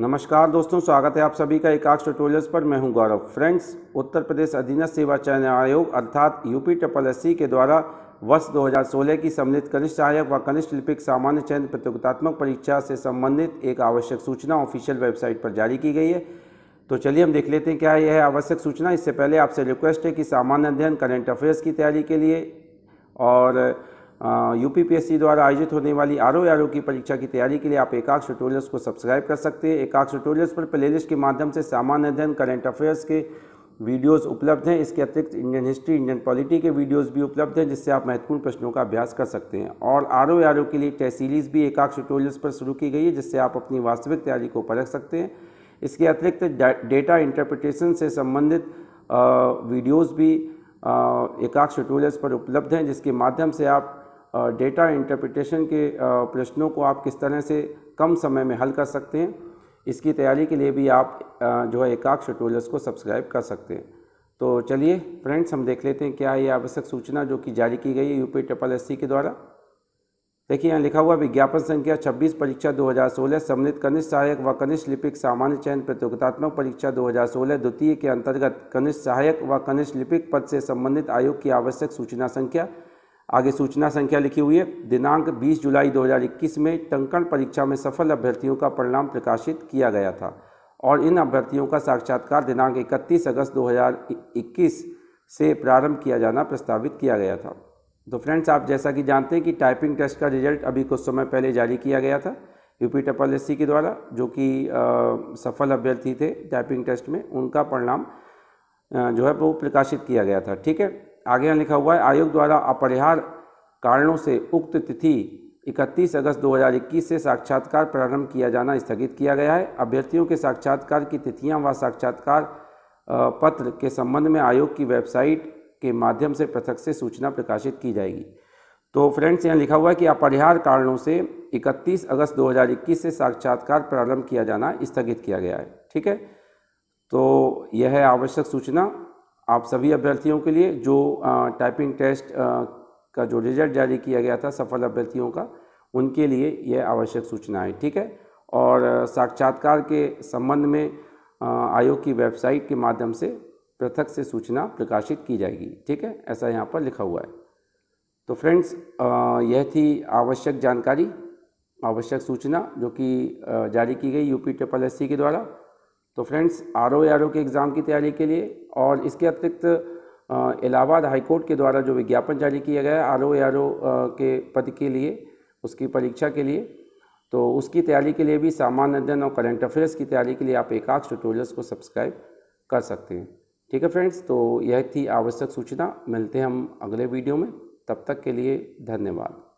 नमस्कार दोस्तों स्वागत है आप सभी का एकाक्ष ट्यूटोरियल्स पर मैं हूं गौरव फ्रेंड्स उत्तर प्रदेश अधीनस्थ सेवा चयन आयोग अर्थात यूपी ट्रिपल एस के द्वारा वर्ष 2016 की सम्मिलित कनिष्ठ सहायक व कनिष्ठ लिपिक सामान्य चयन प्रतियोगितात्मक परीक्षा से संबंधित एक आवश्यक सूचना ऑफिशियल वेबसाइट पर जारी की गई है तो चलिए हम देख लेते हैं क्या यह है आवश्यक सूचना इससे पहले आपसे रिक्वेस्ट है कि सामान्य अध्ययन करेंट अफेयर्स की तैयारी के लिए और यूपीपीएससी द्वारा आयोजित होने वाली आर ओ की परीक्षा की तैयारी के लिए आप एकाक्ष ट्यूटोरियल्स को सब्सक्राइब कर सकते हैं एकाक्ष ट्यूटोरियल्स पर प्लेलिस्ट के माध्यम से सामान्य अध्ययन करंट अफेयर्स के वीडियोस उपलब्ध हैं इसके अतिरिक्त इंडियन हिस्ट्री इंडियन पॉलिटी के वीडियोस भी उपलब्ध हैं जिससे आप महत्वपूर्ण प्रश्नों का अभ्यास कर सकते हैं और आर ओ के लिए टेस्ट सीरीज़ भी एकाक्ष ट्यूटोरियल्स पर शुरू की गई है जिससे आप अपनी वास्तविक तैयारी को परख सकते हैं इसके अतिरिक्त डेटा इंटरप्रिटेशन से संबंधित वीडियोज़ भी एकाक्ष ट्यूटोरियल्स पर उपलब्ध हैं जिसके माध्यम से आप डेटा इंटरप्रिटेशन के प्रश्नों को आप किस तरह से कम समय में हल कर सकते हैं इसकी तैयारी के लिए भी आप जो है एकाक्ष ट्यूटोरियल्स को सब्सक्राइब कर सकते हैं तो चलिए फ्रेंड्स हम देख लेते हैं क्या ये आवश्यक सूचना जो कि जारी की गई है यूपी ट्रिपल एस के द्वारा देखिए यहाँ लिखा हुआ विज्ञापन संख्या 26 परीक्षा 2016 सम्मिलित कनिष्ठ सहायक व कनिष्ठ लिपिक सामान्य चयन प्रतियोगितात्मक परीक्षा 2016 द्वितीय के अंतर्गत कनिष्ठ सहायक व कनिष्ठ लिपिक पद से संबंधित आयोग की आवश्यक सूचना संख्या आगे सूचना संख्या लिखी हुई है दिनांक 20 जुलाई 2021 में टंकण परीक्षा में सफल अभ्यर्थियों का परिणाम प्रकाशित किया गया था और इन अभ्यर्थियों का साक्षात्कार दिनांक 31 अगस्त 2021 से प्रारंभ किया जाना प्रस्तावित किया गया था तो फ्रेंड्स आप जैसा कि जानते हैं कि टाइपिंग टेस्ट का रिजल्ट अभी कुछ समय पहले जारी किया गया था यूपी टपल एस के द्वारा जो कि सफल अभ्यर्थी थे टाइपिंग टेस्ट में उनका परिणाम जो है वो प्रकाशित किया गया था ठीक है आगे यहाँ लिखा हुआ है आयोग द्वारा अपरिहार कारणों से उक्त तिथि 31 अगस्त 2021 से साक्षात्कार प्रारंभ किया जाना स्थगित किया गया है अभ्यर्थियों के साक्षात्कार की तिथियां व साक्षात्कार पत्र के संबंध में आयोग की वेबसाइट के माध्यम से पृथक से सूचना प्रकाशित की जाएगी तो फ्रेंड्स यहाँ लिखा हुआ है कि अपरिहार कारणों से 31 अगस्त 2021 से साक्षात्कार प्रारंभ किया जाना स्थगित किया गया है ठीक है तो यह है आवश्यक सूचना आप सभी अभ्यर्थियों के लिए जो टाइपिंग टेस्ट का जो रिजल्ट जारी किया गया था सफल अभ्यर्थियों का उनके लिए यह आवश्यक सूचना है ठीक है और साक्षात्कार के संबंध में आयोग की वेबसाइट के माध्यम से पृथक से सूचना प्रकाशित की जाएगी ठीक है ऐसा यहाँ पर लिखा हुआ है तो फ्रेंड्स यह थी आवश्यक जानकारी आवश्यक सूचना जो कि जारी की गई यूपी ट्रिपल एस के द्वारा तो friends R O R O के एग्ज़ाम की तैयारी के लिए और इसके अतिरिक्त इलाहाबाद हाईकोर्ट के द्वारा जो विज्ञापन जारी किया गया है आर ओ आर ओ के पद के लिए उसकी परीक्षा के लिए तो उसकी तैयारी के लिए भी सामान्य अध्ययन और करंट अफेयर्स की तैयारी के लिए आप एकाक्ष ट्यूटोरियल्स को सब्सक्राइब कर सकते हैं ठीक है फ्रेंड्स तो यह थी आवश्यक सूचना मिलते हैं हम अगले वीडियो में तब तक के लिए धन्यवाद